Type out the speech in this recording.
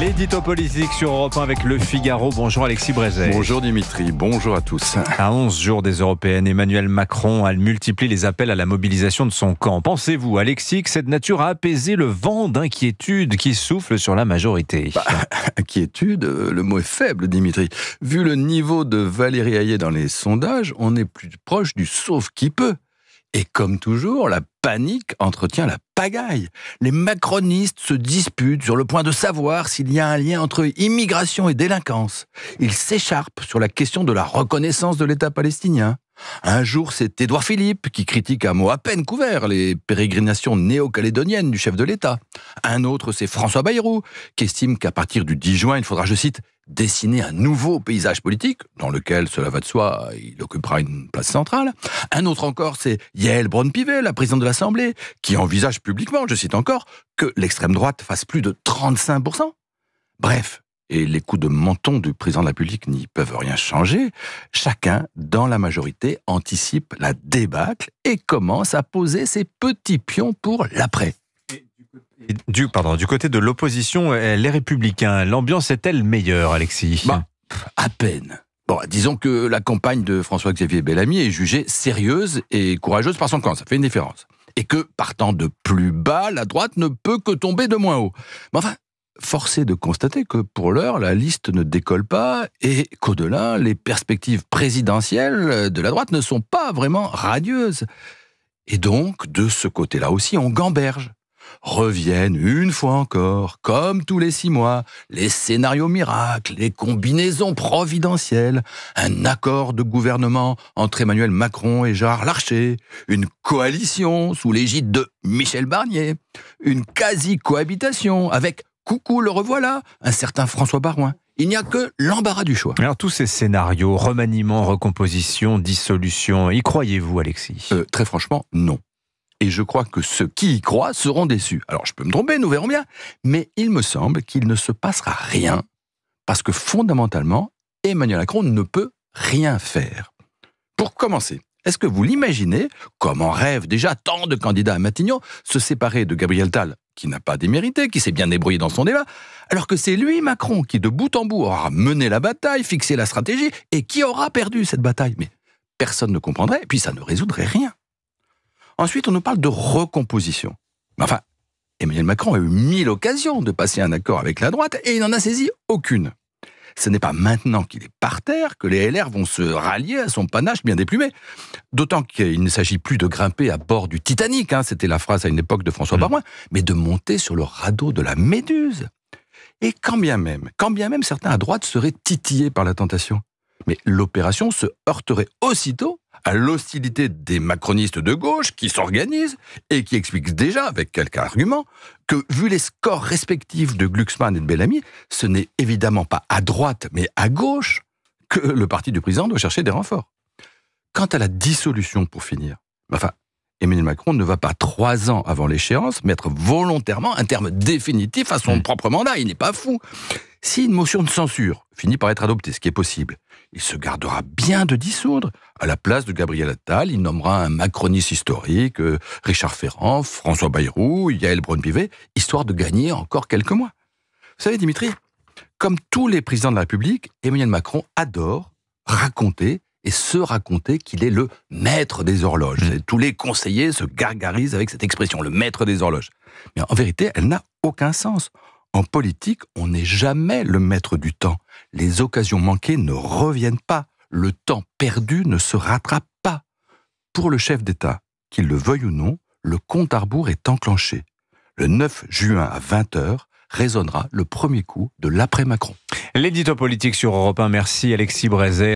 L'édito politique sur Europe avec Le Figaro. Bonjour Alexis Brézet. Bonjour Dimitri, bonjour à tous. À 11 jours des Européennes, Emmanuel Macron a multiplié les appels à la mobilisation de son camp. Pensez-vous, Alexis, que cette nature a apaisé le vent d'inquiétude qui souffle sur la majorité bah, Inquiétude, euh, le mot est faible Dimitri. Vu le niveau de Valérie Hayet dans les sondages, on est plus proche du sauf qui peut et comme toujours, la panique entretient la pagaille. Les macronistes se disputent sur le point de savoir s'il y a un lien entre immigration et délinquance. Ils s'écharpent sur la question de la reconnaissance de l'État palestinien. Un jour, c'est Édouard Philippe qui critique à mots à peine couvert les pérégrinations néo-calédoniennes du chef de l'État. Un autre, c'est François Bayrou qui estime qu'à partir du 10 juin, il faudra, je cite, dessiner un nouveau paysage politique, dans lequel, cela va de soi, il occupera une place centrale. Un autre encore, c'est Yael Braun-Pivet, la présidente de l'Assemblée, qui envisage publiquement, je cite encore, que l'extrême droite fasse plus de 35%. Bref, et les coups de menton du président de la République n'y peuvent rien changer, chacun, dans la majorité, anticipe la débâcle et commence à poser ses petits pions pour l'après. Du, pardon, du côté de l'opposition, euh, les républicains, l'ambiance est-elle meilleure, Alexis bah, À peine. Bon, disons que la campagne de François-Xavier Bellamy est jugée sérieuse et courageuse par son camp, ça fait une différence. Et que, partant de plus bas, la droite ne peut que tomber de moins haut. Mais enfin, force est de constater que pour l'heure, la liste ne décolle pas et qu'au-delà, les perspectives présidentielles de la droite ne sont pas vraiment radieuses. Et donc, de ce côté-là aussi, on gamberge reviennent une fois encore, comme tous les six mois, les scénarios miracles, les combinaisons providentielles, un accord de gouvernement entre Emmanuel Macron et Gérard Larcher, une coalition sous l'égide de Michel Barnier, une quasi-cohabitation avec Coucou, le revoilà, un certain François Baroin. Il n'y a que l'embarras du choix. Alors tous ces scénarios, remaniement, recomposition, dissolution, y croyez-vous Alexis euh, Très franchement, non et je crois que ceux qui y croient seront déçus. Alors je peux me tromper, nous verrons bien, mais il me semble qu'il ne se passera rien, parce que fondamentalement, Emmanuel Macron ne peut rien faire. Pour commencer, est-ce que vous l'imaginez, comme en rêve déjà tant de candidats à Matignon, se séparer de Gabriel Tal, qui n'a pas démérité, qui s'est bien débrouillé dans son débat, alors que c'est lui, Macron, qui de bout en bout aura mené la bataille, fixé la stratégie, et qui aura perdu cette bataille Mais personne ne comprendrait, et puis ça ne résoudrait rien. Ensuite, on nous parle de recomposition. Enfin, Emmanuel Macron a eu mille occasions de passer un accord avec la droite et il n'en a saisi aucune. Ce n'est pas maintenant qu'il est par terre que les LR vont se rallier à son panache bien déplumé. D'autant qu'il ne s'agit plus de grimper à bord du Titanic, hein, c'était la phrase à une époque de François mmh. Baroin, mais de monter sur le radeau de la Méduse. Et quand bien même, quand bien même certains à droite seraient titillés par la tentation, mais l'opération se heurterait aussitôt à l'hostilité des macronistes de gauche qui s'organisent et qui expliquent déjà, avec quelques arguments, que vu les scores respectifs de Glucksmann et de Bellamy, ce n'est évidemment pas à droite, mais à gauche que le parti du président doit chercher des renforts. Quant à la dissolution, pour finir, enfin, Emmanuel Macron ne va pas trois ans avant l'échéance mettre volontairement un terme définitif à son hmm. propre mandat. Il n'est pas fou. Si une motion de censure finit par être adoptée, ce qui est possible, il se gardera bien de dissoudre. À la place de Gabriel Attal, il nommera un macroniste historique, euh, Richard Ferrand, François Bayrou, Yael Braun-Pivet, histoire de gagner encore quelques mois. Vous savez, Dimitri, comme tous les présidents de la République, Emmanuel Macron adore raconter et se raconter qu'il est le maître des horloges. Mmh. Tous les conseillers se gargarisent avec cette expression, le maître des horloges. Mais en vérité, elle n'a aucun sens. En politique, on n'est jamais le maître du temps. Les occasions manquées ne reviennent pas. Le temps perdu ne se rattrape pas. Pour le chef d'État, qu'il le veuille ou non, le compte à rebours est enclenché. Le 9 juin à 20h résonnera le premier coup de l'après-Macron. L'édito politique sur Europe 1, merci Alexis Brézet.